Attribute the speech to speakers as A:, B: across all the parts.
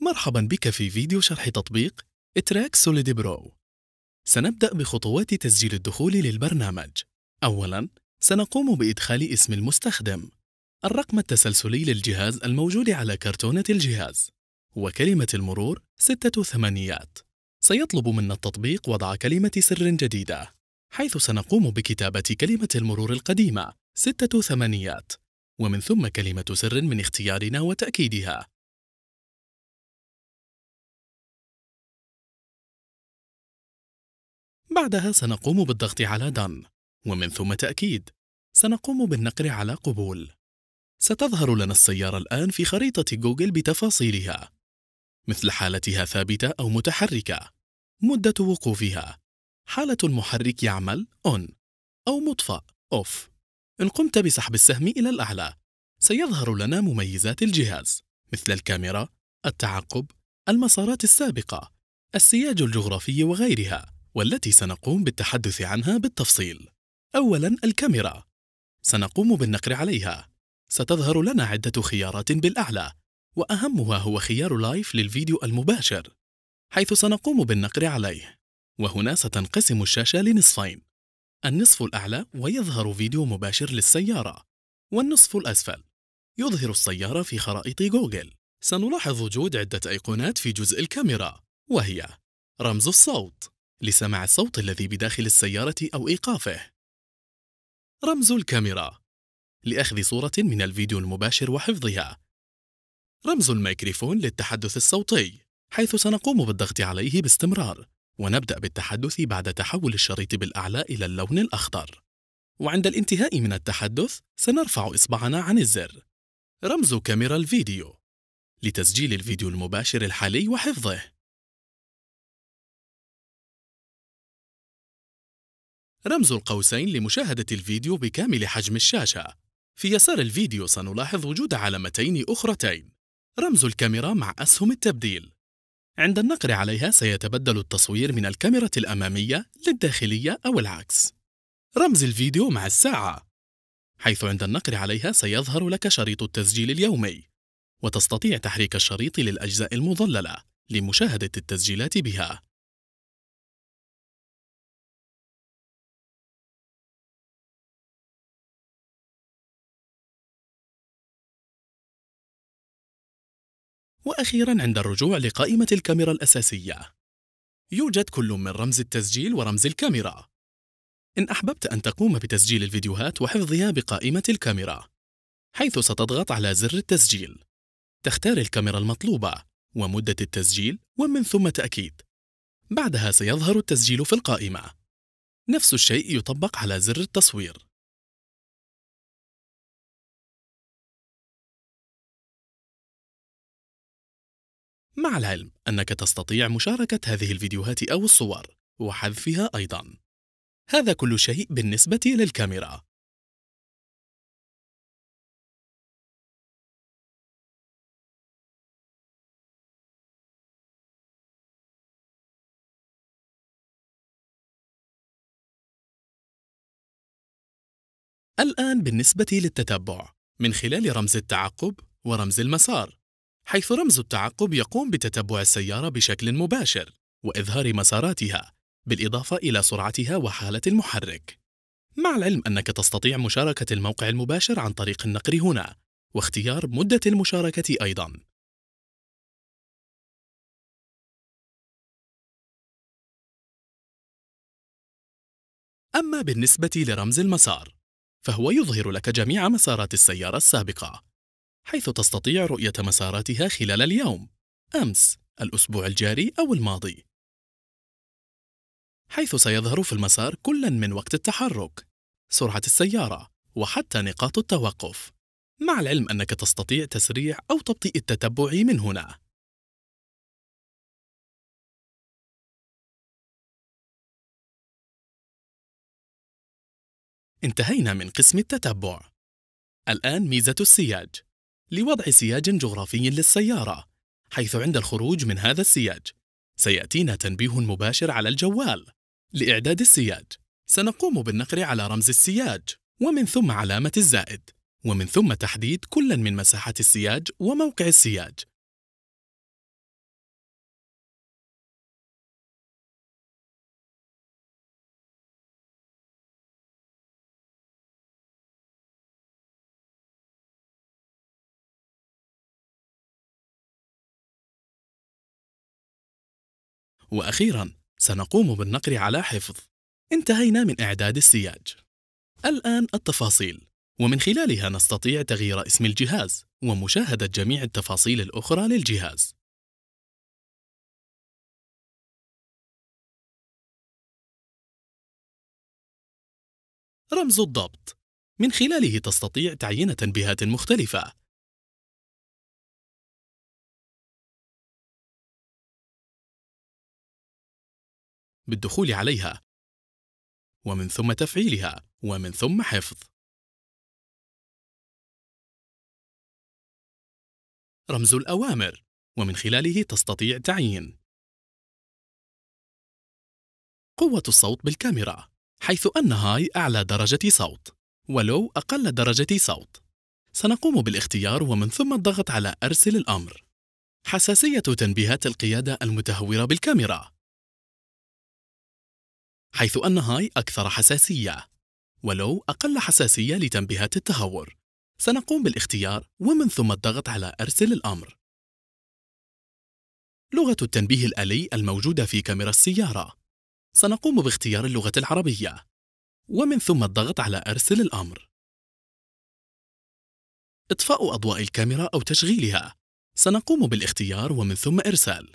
A: مرحبا بك في فيديو شرح تطبيق تراك سوليد برو سنبدأ بخطوات تسجيل الدخول للبرنامج أولا سنقوم بإدخال اسم المستخدم الرقم التسلسلي للجهاز الموجود على كرتونة الجهاز وكلمة المرور ستة ثمانيات سيطلب منا التطبيق وضع كلمة سر جديدة حيث سنقوم بكتابة كلمة المرور القديمة
B: ستة ثمانيات ومن ثم كلمة سر من اختيارنا وتأكيدها بعدها سنقوم بالضغط على Done ومن ثم تأكيد
A: سنقوم بالنقر على قبول ستظهر لنا السيارة الآن في خريطة جوجل بتفاصيلها مثل حالتها ثابتة أو متحركة مدة وقوفها حالة المحرك يعمل On أو مطفأ Off إن قمت بسحب السهم إلى الأعلى سيظهر لنا مميزات الجهاز مثل الكاميرا، التعقب، المسارات السابقة، السياج الجغرافي وغيرها والتي سنقوم بالتحدث عنها بالتفصيل أولاً الكاميرا سنقوم بالنقر عليها ستظهر لنا عدة خيارات بالأعلى وأهمها هو خيار لايف للفيديو المباشر حيث سنقوم بالنقر عليه وهنا ستنقسم الشاشة لنصفين النصف الأعلى ويظهر فيديو مباشر للسيارة والنصف الأسفل يظهر السيارة في خرائط جوجل سنلاحظ وجود عدة أيقونات في جزء الكاميرا وهي رمز الصوت لسماع الصوت الذي بداخل السيارة أو إيقافه. رمز الكاميرا لأخذ صورة من الفيديو المباشر وحفظها. رمز الميكروفون للتحدث الصوتي حيث سنقوم بالضغط عليه باستمرار ونبدأ بالتحدث بعد تحول الشريط بالأعلى إلى اللون الأخضر. وعند الانتهاء من التحدث سنرفع إصبعنا عن الزر. رمز كاميرا الفيديو
B: لتسجيل الفيديو المباشر الحالي وحفظه. رمز القوسين لمشاهدة الفيديو بكامل حجم
A: الشاشة في يسار الفيديو سنلاحظ وجود علامتين أخرتين رمز الكاميرا مع أسهم التبديل عند النقر عليها سيتبدل التصوير من الكاميرا الأمامية للداخلية أو العكس رمز الفيديو مع الساعة حيث عند النقر عليها سيظهر لك شريط التسجيل اليومي وتستطيع تحريك
B: الشريط للأجزاء المظللة لمشاهدة التسجيلات بها وأخيرا عند الرجوع لقائمة الكاميرا الأساسية يوجد كل من رمز
A: التسجيل ورمز الكاميرا إن أحببت أن تقوم بتسجيل الفيديوهات وحفظها بقائمة الكاميرا حيث ستضغط على زر التسجيل تختار الكاميرا المطلوبة ومدة التسجيل ومن ثم تأكيد بعدها سيظهر
B: التسجيل في القائمة نفس الشيء يطبق على زر التصوير مع العلم أنك تستطيع مشاركة هذه الفيديوهات أو الصور وحذفها أيضا هذا كل شيء بالنسبة للكاميرا الآن بالنسبة للتتبع من خلال رمز التعقب ورمز المسار حيث
A: رمز التعقب يقوم بتتبع السيارة بشكل مباشر وإظهار مساراتها بالإضافة إلى سرعتها وحالة المحرك مع العلم أنك تستطيع مشاركة
B: الموقع المباشر عن طريق النقر هنا واختيار مدة المشاركة أيضاً أما بالنسبة لرمز المسار فهو
A: يظهر لك جميع مسارات السيارة السابقة حيث تستطيع رؤية مساراتها خلال اليوم، أمس، الأسبوع الجاري أو الماضي، حيث سيظهر في المسار كل من وقت التحرك، سرعة السيارة،
B: وحتى نقاط التوقف، مع العلم أنك تستطيع تسريع أو تبطيء التتبع من هنا. انتهينا من قسم التتبع. الآن ميزة السياج. لوضع سياج جغرافي للسيارة
A: حيث عند الخروج من هذا السياج سيأتينا تنبيه مباشر على الجوال لإعداد السياج سنقوم بالنقر على رمز السياج ومن ثم علامة
B: الزائد ومن ثم تحديد كل من مساحة السياج وموقع السياج وأخيرا سنقوم بالنقر على حفظ انتهينا من إعداد السياج الآن التفاصيل ومن خلالها نستطيع تغيير اسم الجهاز ومشاهدة جميع التفاصيل الأخرى للجهاز رمز الضبط من خلاله تستطيع تعيين تنبيهات مختلفة بالدخول عليها ومن ثم تفعيلها ومن ثم حفظ رمز الأوامر ومن خلاله تستطيع تعيين
A: قوة الصوت بالكاميرا حيث أن هاي أعلى درجة صوت ولو أقل درجة صوت سنقوم بالاختيار ومن ثم الضغط على أرسل الأمر حساسية تنبيهات القيادة المتهورة بالكاميرا حيث أن هاي أكثر حساسية ولو أقل حساسية لتنبيهات التهور سنقوم بالاختيار ومن ثم الضغط على أرسل الأمر لغة التنبيه الآلي الموجودة في كاميرا السيارة سنقوم باختيار اللغة العربية ومن ثم الضغط على أرسل الأمر إطفاء أضواء الكاميرا أو تشغيلها سنقوم بالاختيار ومن ثم إرسال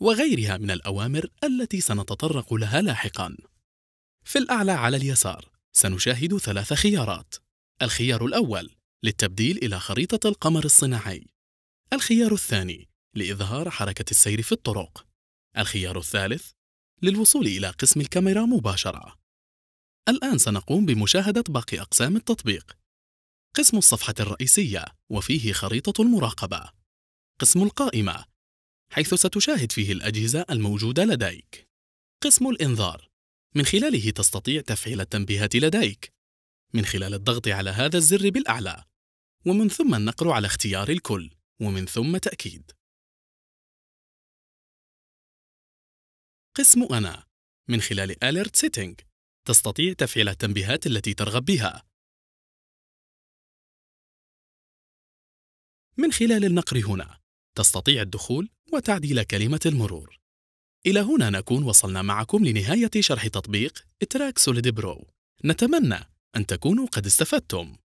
A: وغيرها من الأوامر التي سنتطرق لها لاحقاً. في الأعلى على اليسار سنشاهد ثلاث خيارات. الخيار الأول للتبديل إلى خريطة القمر الصناعي. الخيار الثاني لإظهار حركة السير في الطرق. الخيار الثالث للوصول إلى قسم الكاميرا مباشرة. الآن سنقوم بمشاهدة باقي أقسام التطبيق. قسم الصفحة الرئيسية وفيه خريطة المراقبة. قسم القائمة حيث ستشاهد فيه الأجهزة الموجودة لديك. قسم الإنذار من خلاله تستطيع تفعيل التنبيهات لديك من خلال الضغط
B: على هذا الزر بالأعلى ومن ثم النقر على اختيار الكل ومن ثم تأكيد قسم أنا من خلال Alert Setting تستطيع تفعيل التنبيهات التي ترغب بها من خلال النقر هنا تستطيع الدخول وتعديل كلمة المرور إلى هنا نكون وصلنا معكم لنهاية شرح تطبيق تراك سوليد برو نتمنى أن تكونوا قد استفدتم